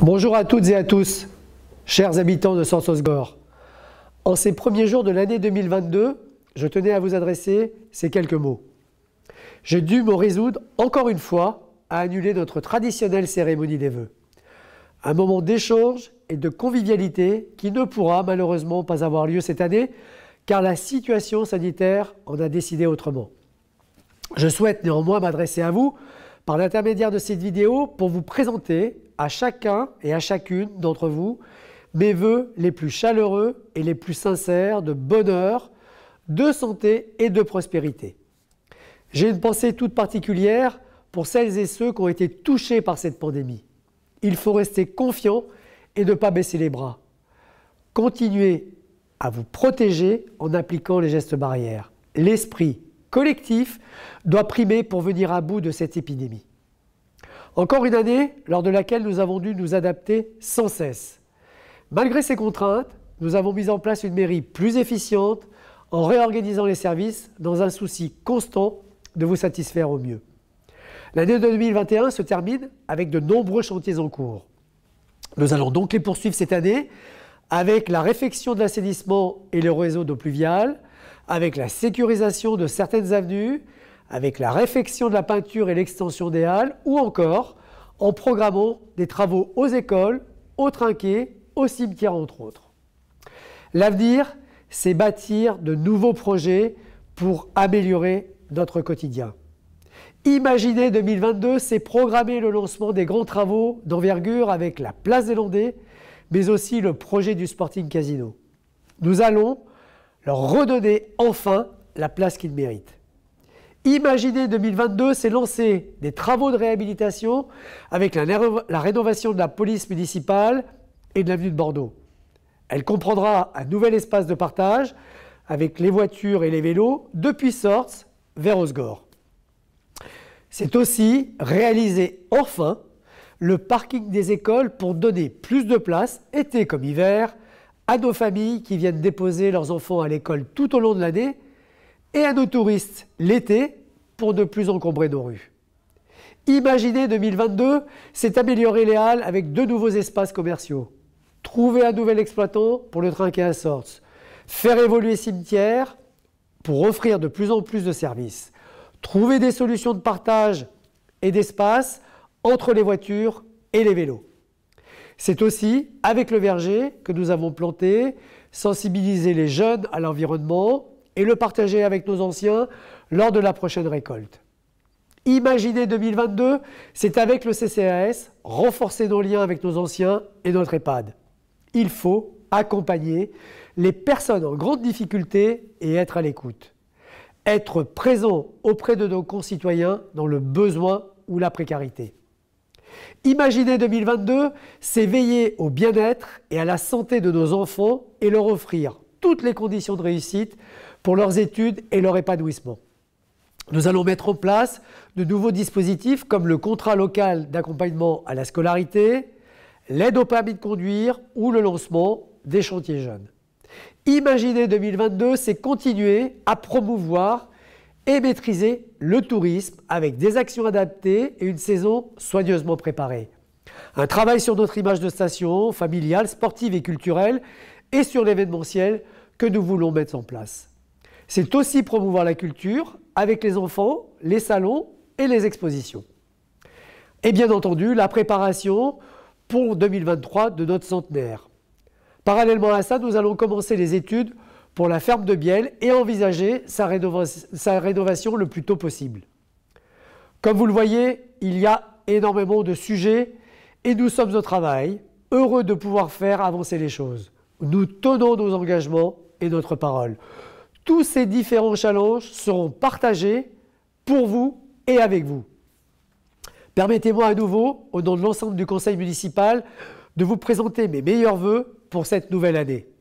Bonjour à toutes et à tous, chers habitants de Sansosgore. En ces premiers jours de l'année 2022, je tenais à vous adresser ces quelques mots. J'ai dû me résoudre encore une fois à annuler notre traditionnelle cérémonie des vœux. Un moment d'échange et de convivialité qui ne pourra malheureusement pas avoir lieu cette année car la situation sanitaire en a décidé autrement. Je souhaite néanmoins m'adresser à vous par l'intermédiaire de cette vidéo pour vous présenter à chacun et à chacune d'entre vous mes voeux les plus chaleureux et les plus sincères de bonheur, de santé et de prospérité. J'ai une pensée toute particulière pour celles et ceux qui ont été touchés par cette pandémie. Il faut rester confiant et ne pas baisser les bras. Continuez à vous protéger en appliquant les gestes barrières. L'esprit collectif doit primer pour venir à bout de cette épidémie. Encore une année lors de laquelle nous avons dû nous adapter sans cesse. Malgré ces contraintes, nous avons mis en place une mairie plus efficiente en réorganisant les services dans un souci constant de vous satisfaire au mieux. L'année 2021 se termine avec de nombreux chantiers en cours. Nous allons donc les poursuivre cette année avec la réfection de l'assainissement et le réseau d'eau pluviale, avec la sécurisation de certaines avenues avec la réfection de la peinture et l'extension des halles, ou encore en programmant des travaux aux écoles, aux trinquets, aux cimetières entre autres. L'avenir, c'est bâtir de nouveaux projets pour améliorer notre quotidien. Imaginez 2022, c'est programmer le lancement des grands travaux d'envergure avec la place des Landais, mais aussi le projet du Sporting Casino. Nous allons leur redonner enfin la place qu'ils méritent. Imaginez 2022 c'est lancer des travaux de réhabilitation avec la, rénovation de la police municipale et de l'avenue de Bordeaux. Elle comprendra un nouvel espace de partage avec les voitures et les vélos depuis Sorts vers Osgore. C'est aussi réaliser enfin le parking des écoles pour donner plus de place, été comme hiver, à nos familles qui viennent déposer leurs enfants à l'école tout au long de l'année et à nos touristes l'été pour ne plus encombrer nos rues. Imaginez 2022, c'est améliorer les halles avec deux nouveaux espaces commerciaux. Trouver un nouvel exploitant pour le trinquet à sorts. Faire évoluer cimetière pour offrir de plus en plus de services. Trouver des solutions de partage et d'espace entre les voitures et les vélos. C'est aussi avec le verger que nous avons planté, sensibiliser les jeunes à l'environnement et le partager avec nos anciens lors de la prochaine récolte. Imaginez 2022, c'est avec le CCAS renforcer nos liens avec nos anciens et notre EHPAD. Il faut accompagner les personnes en grande difficulté et être à l'écoute. Être présent auprès de nos concitoyens dans le besoin ou la précarité. Imaginez 2022, c'est veiller au bien-être et à la santé de nos enfants et leur offrir toutes les conditions de réussite pour leurs études et leur épanouissement. Nous allons mettre en place de nouveaux dispositifs comme le contrat local d'accompagnement à la scolarité, l'aide au permis de conduire ou le lancement des chantiers jeunes. Imaginer 2022, c'est continuer à promouvoir et maîtriser le tourisme avec des actions adaptées et une saison soigneusement préparée. Un travail sur notre image de station, familiale, sportive et culturelle, et sur l'événementiel que nous voulons mettre en place. C'est aussi promouvoir la culture avec les enfants, les salons et les expositions. Et bien entendu, la préparation pour 2023 de notre centenaire. Parallèlement à ça, nous allons commencer les études pour la ferme de Biel et envisager sa, sa rénovation le plus tôt possible. Comme vous le voyez, il y a énormément de sujets et nous sommes au travail, heureux de pouvoir faire avancer les choses. Nous tenons nos engagements et notre parole tous ces différents challenges seront partagés pour vous et avec vous. Permettez-moi à nouveau, au nom de l'ensemble du conseil municipal, de vous présenter mes meilleurs voeux pour cette nouvelle année.